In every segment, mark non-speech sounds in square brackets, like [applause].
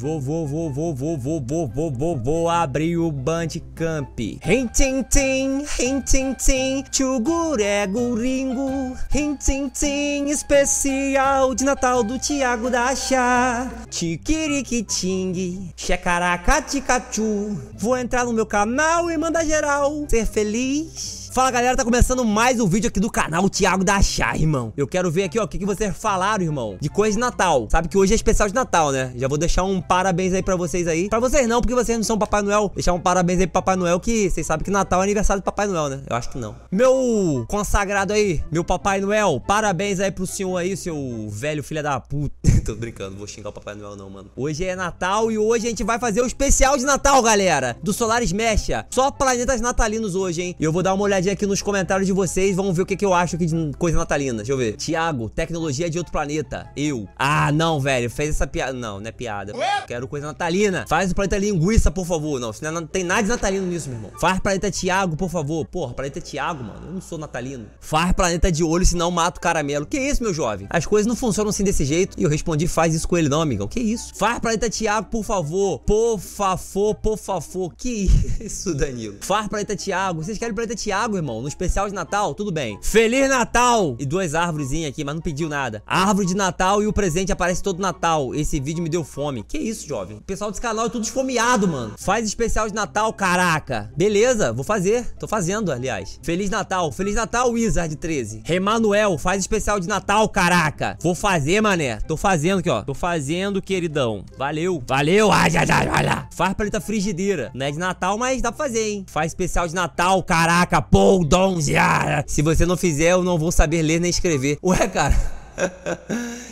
Vou, vou, vou, vou, vou, vou, vou, vou, vou, vou abrir o Bandcamp. Rin tin tin, rin tin tin, tchugurego Guringo, Rin tin tin, especial de Natal do Tiago da Chá. Tiquiriquiting, xecaracatica tchu. Vou entrar no meu canal e mandar geral. Ser feliz. Fala galera, tá começando mais um vídeo aqui do canal Thiago da Chá, irmão Eu quero ver aqui, ó, o que, que vocês falaram, irmão De coisa de Natal Sabe que hoje é especial de Natal, né? Já vou deixar um parabéns aí pra vocês aí Pra vocês não, porque vocês não são Papai Noel Deixar um parabéns aí pro Papai Noel Que vocês sabem que Natal é aniversário do Papai Noel, né? Eu acho que não Meu consagrado aí, meu Papai Noel Parabéns aí pro senhor aí, seu velho filho da puta [laughs] Tô brincando, vou xingar o Papai Noel não, mano Hoje é Natal e hoje a gente vai fazer o especial de Natal, galera Do Solar Mecha Só planetas natalinos hoje, hein? E eu vou dar uma olhada olhadinha aqui nos comentários de vocês. Vamos ver o que, que eu acho aqui de coisa natalina. Deixa eu ver. Tiago, tecnologia de outro planeta. Eu. Ah, não, velho. Fez essa piada. Não, não é piada. Quero coisa natalina. Faz o planeta linguiça, por favor. Não, senão não é tem nada de natalino nisso, meu irmão. Faz planeta Tiago, por favor. Porra, planeta Tiago, mano. Eu não sou natalino. Faz planeta de olho, senão mato o caramelo. Que isso, meu jovem? As coisas não funcionam assim desse jeito. E eu respondi, faz isso com ele não, amigão. Que isso? Faz planeta Tiago, por favor. Por favor, por favor. Que [laughs] isso, Danilo? Faz planeta Tiago. Vocês querem planeta Tiago? pago, irmão. No especial de Natal, tudo bem. Feliz Natal! E duas árvores aqui, mas não pediu nada. A árvore de Natal e o presente aparece todo Natal. Esse vídeo me deu fome. Que isso, jovem? O pessoal desse canal é tudo esfomeado, mano. Faz especial de Natal, caraca. Beleza, vou fazer. Tô fazendo, aliás. Feliz Natal. Feliz Natal, Wizard 13. Remanuel, faz especial de Natal, caraca. Vou fazer, mané. Tô fazendo aqui, ó. Tô fazendo, queridão. Valeu. Valeu. Ai, ai, ai, ai. Faz paleta tá frigideira. Não é de Natal, mas dá pra fazer, hein? Faz especial de Natal, caraca, pô. Boldonziara. Ah, se você não fizer, eu não vou saber ler nem escrever. Ué, cara.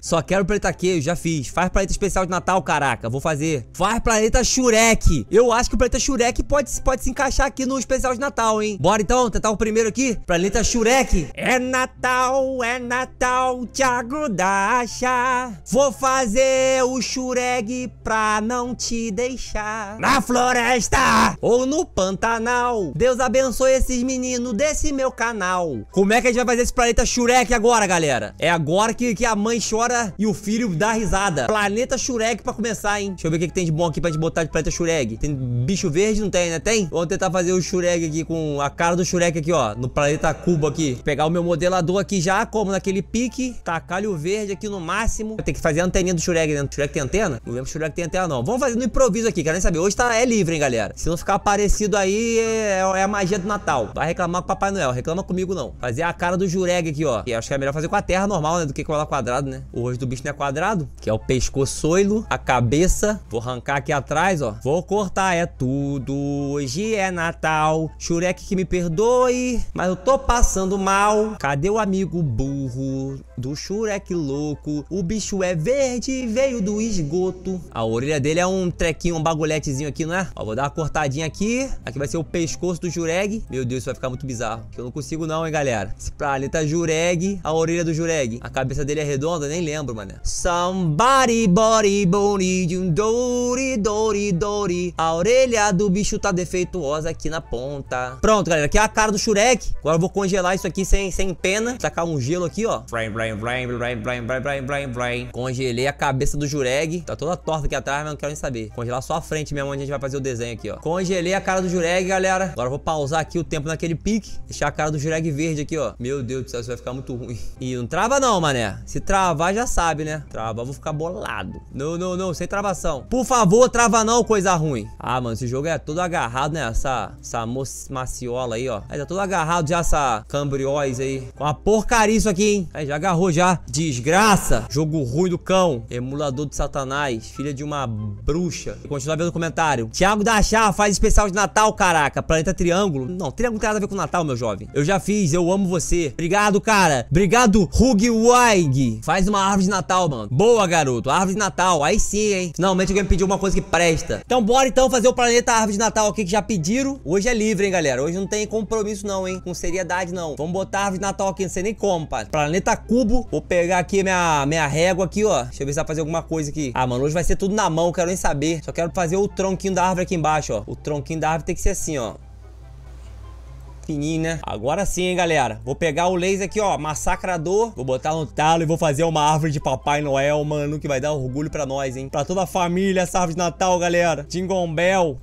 Só quero planeta queijo, já fiz. Faz planeta especial de Natal, caraca. Vou fazer. Faz planeta Shurek. Eu acho que o planeta Shurek pode, pode se encaixar aqui no especial de Natal, hein? Bora então, tentar o primeiro aqui. Planeta Shurek. É Natal, é Natal, Thiago Dacha. Vou fazer o Shurek pra não te deixar. Na floresta ou no Pantanal. Deus abençoe esses meninos desse meu canal. Como é que a gente vai fazer esse planeta Shurek agora, galera? É agora que, que a mãe chora e o filho dá risada. Planeta Shurek pra começar, hein? Deixa eu ver o que, que tem de bom aqui pra gente botar de planeta Shurek. Tem bicho verde? Não tem, né? Tem? Vamos tentar fazer o Shurek aqui com a cara do Shurek aqui, ó. No planeta Cubo aqui. Pegar o meu modelador aqui já, como naquele pique. Tacalho verde aqui no máximo. Tem que fazer a anteninha do Shurek, né? O Shurek tem antena? Não lembro se o Shurek tem antena, não. Vamos fazer no improviso aqui, quero nem saber. Hoje tá, é livre, hein, galera? Se não ficar parecido aí, é, é a magia do Natal. Vai reclamar com o Papai Noel. Reclama comigo, não. Fazer a cara do Shurek aqui, ó. E acho que é melhor fazer com a terra normal, né? do que colar quadrado, né? O rosto do bicho não é quadrado, que é o pescoçoilo, a cabeça. Vou arrancar aqui atrás, ó. Vou cortar, é tudo. Hoje é Natal. Shurek que me perdoe, mas eu tô passando mal. Cadê o amigo burro do Shurek louco? O bicho é verde, veio do esgoto. A orelha dele é um trequinho, um bagulhetezinho aqui, não é? Ó, vou dar uma cortadinha aqui. Aqui vai ser o pescoço do Jureg. Meu Deus, isso vai ficar muito bizarro. Que eu não consigo não, hein, galera. Esse planeta Jureg, a orelha do Jureg. A cabeça dele é redonda? Nem lembro, mano. Somebody body body um dori dori dori. A orelha do bicho tá defeituosa aqui na ponta. Pronto, galera. Aqui é a cara do Jurek. Agora eu vou congelar isso aqui sem, sem pena. Sacar um gelo aqui, ó. Brain, brain, brain, brain, brain, brain, brain, brain, Congelei a cabeça do Jureg. Tá toda torta aqui atrás, mas não quero nem saber. Congelar só a frente mesmo onde a gente vai fazer o desenho aqui, ó. Congelei a cara do Jureg, galera. Agora eu vou pausar aqui o tempo naquele pique. Deixar a cara do Jureg verde aqui, ó. Meu Deus do céu, isso vai ficar muito ruim. E não trava não, mano. Se travar, já sabe, né? Travar, vou ficar bolado. Não, não, não, sem travação. Por favor, trava não, coisa ruim. Ah, mano, esse jogo é todo agarrado, né? Essa, essa maciola aí, ó. É, tá todo agarrado já essa cambrióis aí. Com uma porcaria isso aqui, hein? Aí já agarrou já. Desgraça. Jogo ruim do cão. Emulador de satanás. Filha de uma bruxa. Continua vendo o comentário. Thiago da Chá faz especial de Natal, caraca. Planeta Triângulo. Não, Triângulo tem nada a ver com Natal, meu jovem. Eu já fiz, eu amo você. Obrigado, cara. Obrigado, Hugwa. Feig. Faz uma árvore de Natal, mano. Boa, garoto. Árvore de Natal. Aí sim, hein? Finalmente alguém pediu uma coisa que presta. Então bora então fazer o planeta árvore de Natal aqui que já pediram. Hoje é livre, hein, galera. Hoje não tem compromisso não, hein. Com seriedade não. Vamos botar árvore de Natal aqui. Não sei nem como, pai. Planeta cubo. Vou pegar aqui minha, minha régua aqui, ó. Deixa eu ver se vai fazer alguma coisa aqui. Ah, mano, hoje vai ser tudo na mão. Quero nem saber. Só quero fazer o tronquinho da árvore aqui embaixo, ó. O tronquinho da árvore tem que ser assim, ó fininho, né? Agora sim, hein, galera. Vou pegar o laser aqui, ó, massacrador. Vou botar no talo e vou fazer uma árvore de Papai Noel, mano, que vai dar orgulho pra nós, hein? Pra toda a família, essa árvore de Natal, galera. Dingombel,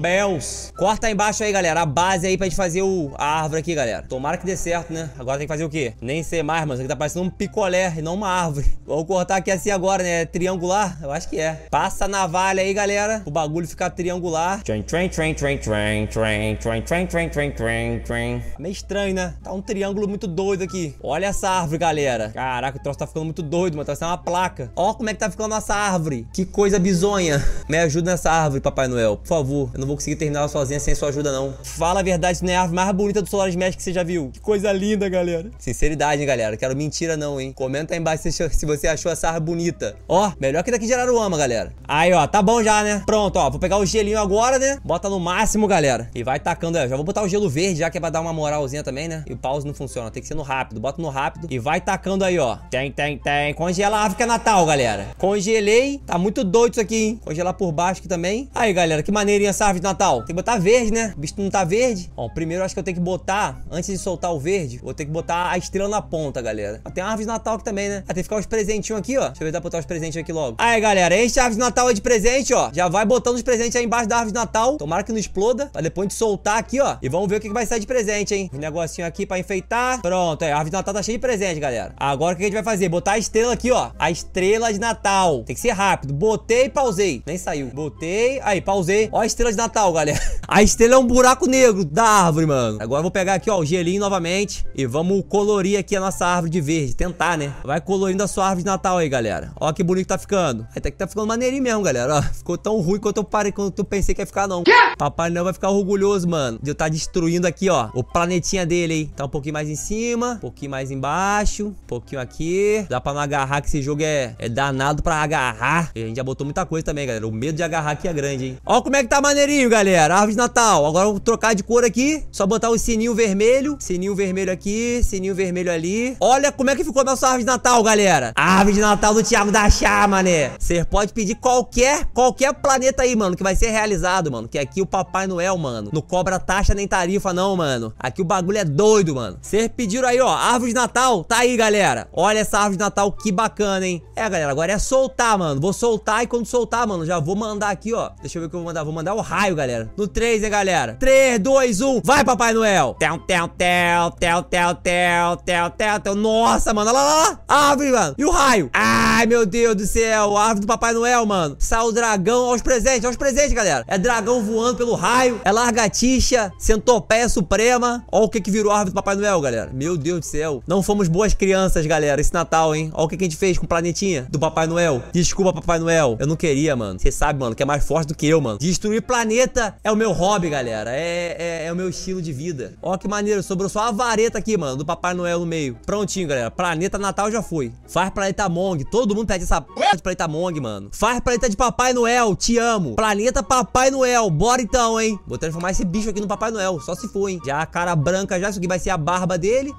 Bell, Corta aí embaixo aí, galera, a base aí pra gente fazer o... a árvore aqui, galera. Tomara que dê certo, né? Agora tem que fazer o quê? Nem sei mais, mano. Isso aqui tá parecendo um picolé e não uma árvore. Vou cortar aqui assim agora, né? Triangular? Eu acho que é. Passa a navalha aí, galera. O bagulho ficar triangular. Trem, train, train, train, train, train, train, train, train, train, train trim. Meio estranho, né? Tá um triângulo muito doido aqui. Olha essa árvore, galera. Caraca, o troço tá ficando muito doido, mano. Tá sendo uma placa. Ó como é que tá ficando essa árvore. Que coisa bizonha. Me ajuda nessa árvore, Papai Noel. Por favor. Eu não vou conseguir terminar ela sozinha sem sua ajuda, não. Fala a verdade, não é a árvore mais bonita do Solaris Magic que você já viu. Que coisa linda, galera. Sinceridade, hein, galera. Quero mentira, não, hein. Comenta aí embaixo se você achou essa árvore bonita. Ó, melhor que daqui de Araruama, galera. Aí, ó. Tá bom já, né? Pronto, ó. Vou pegar o gelinho agora, né? Bota no máximo, galera. E vai tacando. Ó. Já vou botar o gelo verde já que é pra dar uma moralzinha também, né? E o pause não funciona, tem que ser no rápido. Bota no rápido e vai tacando aí, ó. Tem, tem, tem. Congela a África Natal, galera. Congelei. Tá muito doido isso aqui, hein? Congelar por baixo aqui também. Aí, galera, que maneirinha essa árvore de Natal. Tem que botar verde, né? O bicho não tá verde. Ó, primeiro eu acho que eu tenho que botar, antes de soltar o verde, vou ter que botar a estrela na ponta, galera. Ó, ah, tem a árvore de Natal aqui também, né? Ah, tem que ficar os presentinhos aqui, ó. Deixa eu ver se dá pra botar os presentinhos aqui logo. Aí, galera, enche a árvore de Natal aí de presente, ó. Já vai botando os presentes aí embaixo da árvore de Natal. Tomara que não exploda, pra depois a gente soltar aqui, ó. E vamos ver o que, que vai sair de presente, hein? Um negocinho aqui pra enfeitar. Pronto, é. A árvore de Natal tá cheia de presente, galera. Agora o que a gente vai fazer? Botar a estrela aqui, ó. A estrela de Natal. Tem que ser rápido. Botei e pausei. Nem saiu. Botei. Aí, pausei. Ó a estrela de Natal, galera. [laughs] A estrela é um buraco negro da árvore, mano. Agora eu vou pegar aqui, ó, o gelinho novamente. E vamos colorir aqui a nossa árvore de verde. Tentar, né? Vai colorindo a sua árvore de Natal aí, galera. Ó que bonito tá ficando. Até que tá ficando maneirinho mesmo, galera. Ó, ficou tão ruim quanto eu parei, quando eu pensei que ia ficar, não. Papai não vai ficar orgulhoso, mano. De eu estar tá destruindo aqui, ó, o planetinha dele, hein? Tá um pouquinho mais em cima, um pouquinho mais embaixo, um pouquinho aqui. Dá pra não agarrar, que esse jogo é, é danado pra agarrar. E a gente já botou muita coisa também, galera. O medo de agarrar aqui é grande, hein? Ó como é que tá maneirinho, galera. Árvore de Natal. Agora eu vou trocar de cor aqui. Só botar o sininho vermelho. Sininho vermelho aqui, sininho vermelho ali. Olha como é que ficou a nossa árvore de Natal, galera. árvore de Natal do Thiago da Chá, mané. Você pode pedir qualquer, qualquer planeta aí, mano, que vai ser realizado, mano. Que aqui o Papai Noel, mano, não cobra taxa nem tarifa, não, mano mano. Aqui o bagulho é doido, mano. Vocês pediram aí, ó, árvore de Natal. Tá aí, galera. Olha essa árvore de Natal, que bacana, hein? É, galera, agora é soltar, mano. Vou soltar e quando soltar, mano, já vou mandar aqui, ó. Deixa eu ver o que eu vou mandar. Vou mandar o raio, galera. No 3, hein, galera. 3, 2, 1. Vai, Papai Noel. Tel, tel, tel, tel, tel, tel, tel, tel, tel. Nossa, mano. Olha lá, lá. Árvore, mano. E o raio. Ai, meu Deus do céu. Árvore do Papai Noel, mano. Sai o dragão. Olha os presentes, olha os presentes, galera. É dragão voando pelo raio. É largatixa, centopeia, suporte Suprema. Ó o que que virou a árvore do Papai Noel, galera. Meu Deus do céu. Não fomos boas crianças, galera, esse Natal, hein? Ó o que que a gente fez com o planetinha do Papai Noel. Desculpa, Papai Noel. Eu não queria, mano. Você sabe, mano, que é mais forte do que eu, mano. Destruir planeta é o meu hobby, galera. É, é, é o meu estilo de vida. Ó que maneiro. Sobrou só a vareta aqui, mano, do Papai Noel no meio. Prontinho, galera. Planeta Natal já foi. Faz planeta Mong. Todo mundo pede essa p... de planeta Mong, mano. Faz planeta de Papai Noel. Te amo. Planeta Papai Noel. Bora então, hein? Vou transformar esse bicho aqui no Papai Noel. Só se for, hein? Já a cara branca já, isso aqui vai ser a barba dele.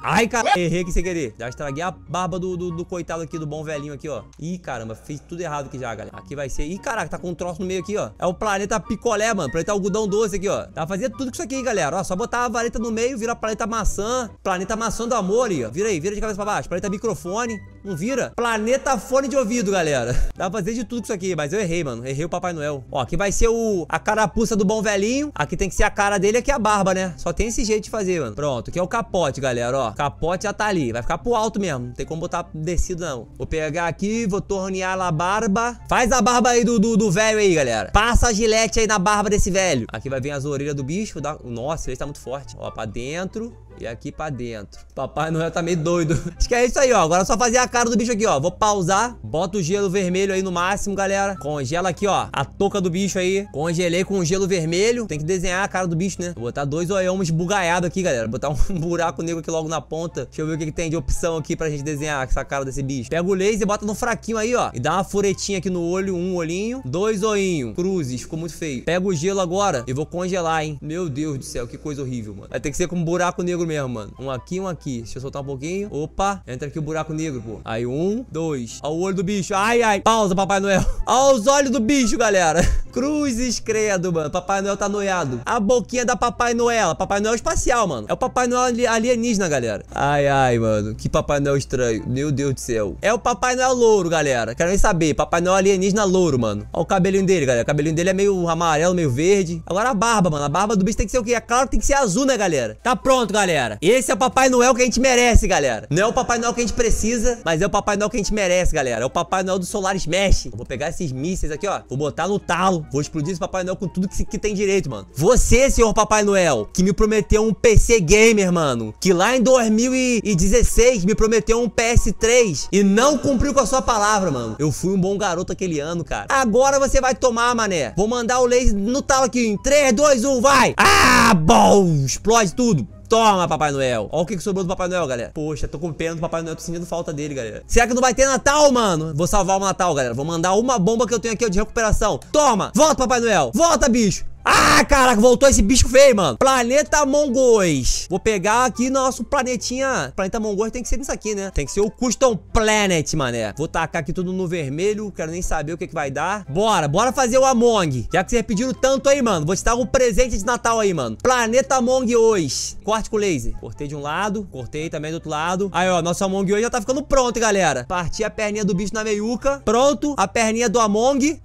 Ai, cara, errei aqui sem querer. Já estraguei a barba do, do, do, coitado aqui, do bom velhinho aqui, ó. Ih, caramba, fiz tudo errado aqui já, galera. Aqui vai ser... Ih, caraca, tá com um troço no meio aqui, ó. É o planeta picolé, mano. Planeta tá algodão doce aqui, ó. Dá pra fazer tudo com isso aqui, galera. Ó, só botar a vareta no meio, vira planeta maçã. Planeta maçã do amor, aí, ó. Vira aí, vira de cabeça pra baixo. Planeta microfone. Não vira. Planeta fone de ouvido, galera. [laughs] Dá pra fazer de tudo com isso aqui, mas eu errei, mano. Errei o Papai Noel. Ó, aqui vai ser o, a carapuça do bom velhinho. Aqui tem que ser a cara dele, aqui é a barba, né? Só tem esse jeito de fazer, mano. Pronto, aqui é o capote, galera, ó. Capote já tá ali. Vai ficar pro alto mesmo. Não tem como botar descido, não. Vou pegar aqui, vou tornear a barba. Faz a barba aí do, do, do velho aí, galera. Passa a gilete aí na barba desse velho. Aqui vai vir as orelhas do bicho. Nossa, ele tá muito forte. Ó, pra dentro. E aqui pra dentro. Papai Noel tá meio doido. [laughs] Acho que é isso aí, ó. Agora é só fazer a cara do bicho aqui, ó. Vou pausar. Bota o gelo vermelho aí no máximo, galera. Congela aqui, ó. A touca do bicho aí. Congelei com gelo vermelho. Tem que desenhar a cara do bicho, né? Vou botar dois olhamos bugaiados aqui, galera. botar um [laughs] buraco negro aqui logo na ponta. Deixa eu ver o que, que tem de opção aqui pra gente desenhar essa cara desse bicho. Pega o laser, e bota no fraquinho aí, ó. E dá uma furetinha aqui no olho. Um olhinho. Dois olhinhos. Cruzes. Ficou muito feio. Pega o gelo agora e vou congelar, hein? Meu Deus do céu, que coisa horrível, mano. Vai ter que ser com um buraco negro mesmo, mano. Um aqui, um aqui. Deixa eu soltar um pouquinho. Opa, entra aqui o buraco negro, pô. Aí, um, dois. Olha o olho do bicho. Ai, ai. Pausa, Papai Noel. [laughs] Olha os olhos do bicho, galera. [laughs] Cruzes, credo, mano. Papai Noel tá noiado. A boquinha da Papai Noel. Papai Noel espacial, mano. É o Papai Noel alienígena, galera. Ai, ai, mano. Que Papai Noel estranho. Meu Deus do céu. É o Papai Noel louro, galera. Quero nem saber. Papai Noel alienígena louro, mano. Olha o cabelinho dele, galera. O cabelinho dele é meio amarelo, meio verde. Agora a barba, mano. A barba do bicho tem que ser o quê? É claro que tem que ser azul, né, galera? Tá pronto, galera. Esse é o Papai Noel que a gente merece, galera. Não é o Papai Noel que a gente precisa, mas é o Papai Noel que a gente merece, galera. É o Papai Noel do Solar Smash. Eu vou pegar esses mísseis aqui, ó. Vou botar no talo. Vou explodir esse Papai Noel com tudo que, que tem direito, mano. Você, senhor Papai Noel, que me prometeu um PC Gamer, mano. Que lá em 2016 me prometeu um PS3 e não cumpriu com a sua palavra, mano. Eu fui um bom garoto aquele ano, cara. Agora você vai tomar, mané. Vou mandar o laser no tal aqui em 3, 2, 1, vai! Ah, bom! Explode tudo. Toma, Papai Noel. Olha o que, que sobrou do Papai Noel, galera. Poxa, tô com pena do Papai Noel, tô sentindo falta dele, galera. Será que não vai ter Natal, mano? Vou salvar o Natal, galera. Vou mandar uma bomba que eu tenho aqui ó, de recuperação. Toma! Volta, Papai Noel! Volta, bicho! Ah, caraca, voltou esse bicho feio, mano. Planeta Mongóis. Vou pegar aqui nosso planetinha. Planeta Mongóis tem que ser isso aqui, né? Tem que ser o Custom Planet, mané. Vou tacar aqui tudo no vermelho. Quero nem saber o que, que vai dar. Bora, bora fazer o Among. Já que vocês pediram tanto aí, mano. Vou te dar um presente de Natal aí, mano. Planeta Among hoje. Corte com laser. Cortei de um lado. Cortei também do outro lado. Aí, ó. Nosso Among hoje já tá ficando pronto, galera. Parti a perninha do bicho na meiuca. Pronto. A perninha do Among.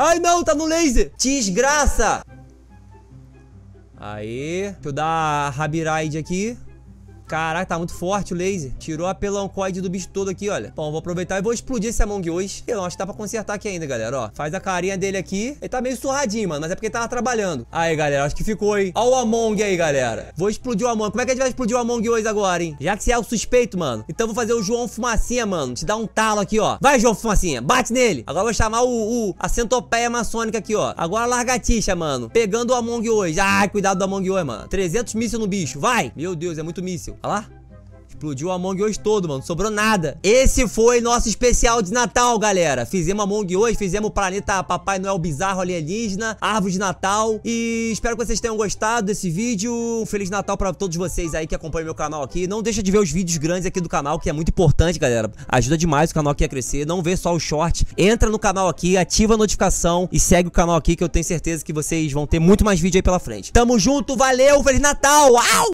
Ai, não, tá no laser. Desgraça. Aí, deixa eu dar a Rabiride aqui. Caraca, tá muito forte o laser. Tirou a peloncoide do bicho todo aqui, olha. Bom, vou aproveitar e vou explodir esse Among hoje. Eu acho que dá pra consertar aqui ainda, galera, ó. Faz a carinha dele aqui. Ele tá meio surradinho, mano, mas é porque ele tava trabalhando. Aí, galera, acho que ficou, hein. Ó o Among aí, galera. Vou explodir o Among. Como é que a gente vai explodir o Among hoje agora, hein? Já que você é o suspeito, mano. Então vou fazer o João Fumacinha, mano. Te dar um talo aqui, ó. Vai, João Fumacinha. Bate nele. Agora eu vou chamar o, o a centopeia maçônica aqui, ó. Agora a largatixa, mano. Pegando o Among hoje. Ai, cuidado do Among hoje, mano. 300 mísseis no bicho. Vai. Meu Deus, é muito míssil. Olha lá. Explodiu o Among hoje todo, mano. Não sobrou nada. Esse foi nosso especial de Natal, galera. Fizemos Among hoje, fizemos o planeta Papai Noel Bizarro Alienígena, Árvore de Natal. E espero que vocês tenham gostado desse vídeo. Um Feliz Natal pra todos vocês aí que acompanham meu canal aqui. Não deixa de ver os vídeos grandes aqui do canal, que é muito importante, galera. Ajuda demais o canal aqui a crescer. Não vê só o short. Entra no canal aqui, ativa a notificação e segue o canal aqui, que eu tenho certeza que vocês vão ter muito mais vídeo aí pela frente. Tamo junto, valeu, Feliz Natal! Au!